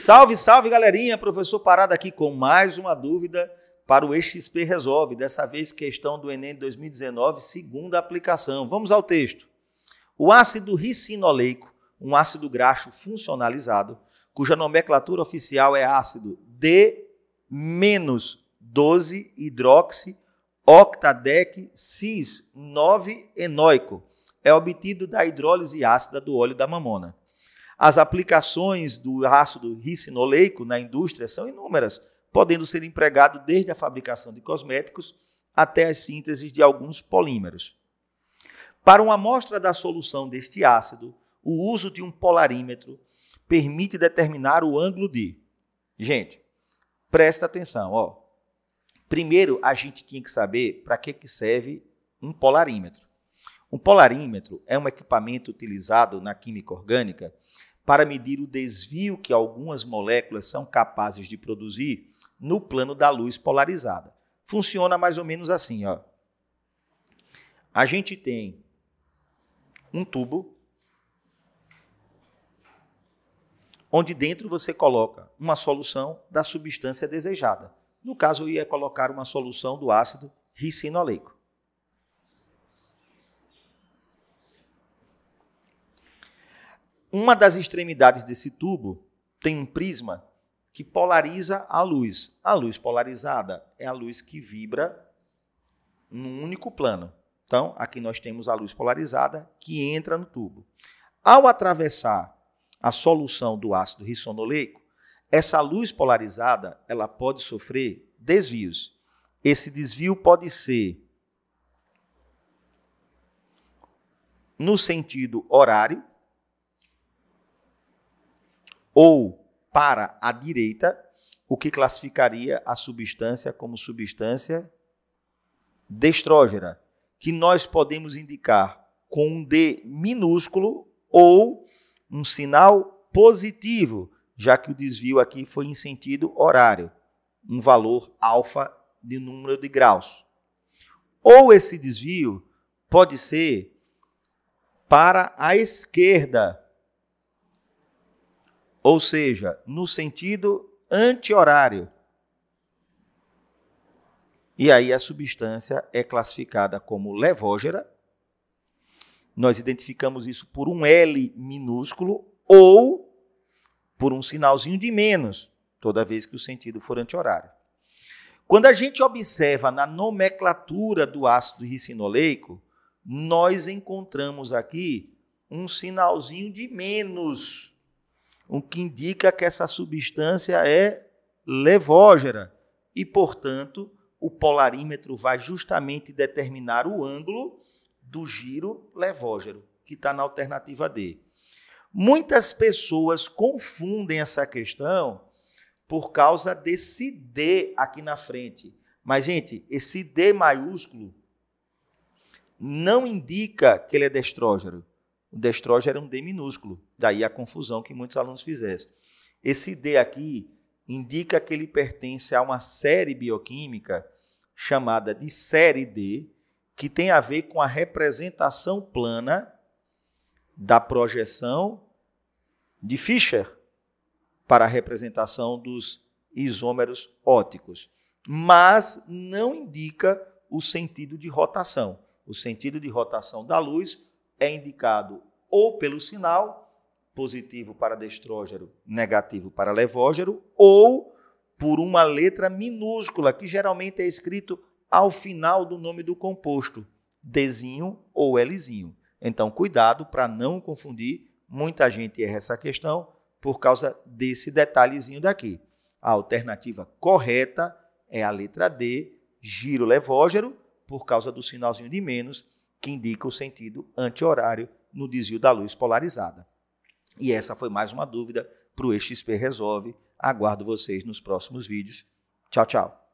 Salve, salve galerinha! Professor Parada aqui com mais uma dúvida para o XP Resolve. Dessa vez, questão do Enem 2019, segunda aplicação. Vamos ao texto. O ácido ricinoleico, um ácido graxo funcionalizado, cuja nomenclatura oficial é ácido D-12 hidroxi octadec cis 9 enoico, é obtido da hidrólise ácida do óleo da mamona. As aplicações do ácido ricinoleico na indústria são inúmeras, podendo ser empregado desde a fabricação de cosméticos até as sínteses de alguns polímeros. Para uma amostra da solução deste ácido, o uso de um polarímetro permite determinar o ângulo de. Gente, presta atenção, ó. Primeiro, a gente tinha que saber para que, que serve um polarímetro. Um polarímetro é um equipamento utilizado na química orgânica para medir o desvio que algumas moléculas são capazes de produzir no plano da luz polarizada. Funciona mais ou menos assim, ó. A gente tem um tubo onde dentro você coloca uma solução da substância desejada. No caso, eu ia colocar uma solução do ácido ricinoleico. Uma das extremidades desse tubo tem um prisma que polariza a luz. A luz polarizada é a luz que vibra num único plano. Então, aqui nós temos a luz polarizada que entra no tubo. Ao atravessar a solução do ácido risonoleico, essa luz polarizada ela pode sofrer desvios. Esse desvio pode ser no sentido horário, ou para a direita, o que classificaria a substância como substância destrógena, que nós podemos indicar com um D minúsculo ou um sinal positivo, já que o desvio aqui foi em sentido horário, um valor alfa de número de graus. Ou esse desvio pode ser para a esquerda, ou seja, no sentido anti-horário. E aí a substância é classificada como levógera. Nós identificamos isso por um L minúsculo ou por um sinalzinho de menos, toda vez que o sentido for anti-horário. Quando a gente observa na nomenclatura do ácido ricinoleico, nós encontramos aqui um sinalzinho de menos o que indica que essa substância é levógera e, portanto, o polarímetro vai justamente determinar o ângulo do giro levógero, que está na alternativa D. Muitas pessoas confundem essa questão por causa desse D aqui na frente. Mas, gente, esse D maiúsculo não indica que ele é destrógero. O destrógeno era um D minúsculo, daí a confusão que muitos alunos fizessem. Esse D aqui indica que ele pertence a uma série bioquímica chamada de série D, que tem a ver com a representação plana da projeção de Fischer para a representação dos isômeros óticos, mas não indica o sentido de rotação. O sentido de rotação da luz é indicado ou pelo sinal, positivo para destrógero, negativo para levógero, ou por uma letra minúscula, que geralmente é escrito ao final do nome do composto, Dzinho ou Lzinho. Então, cuidado para não confundir. Muita gente erra essa questão por causa desse detalhezinho daqui. A alternativa correta é a letra D, giro levógero, por causa do sinalzinho de menos, que indica o sentido anti-horário no desvio da luz polarizada. E essa foi mais uma dúvida para o XP Resolve. Aguardo vocês nos próximos vídeos. Tchau, tchau.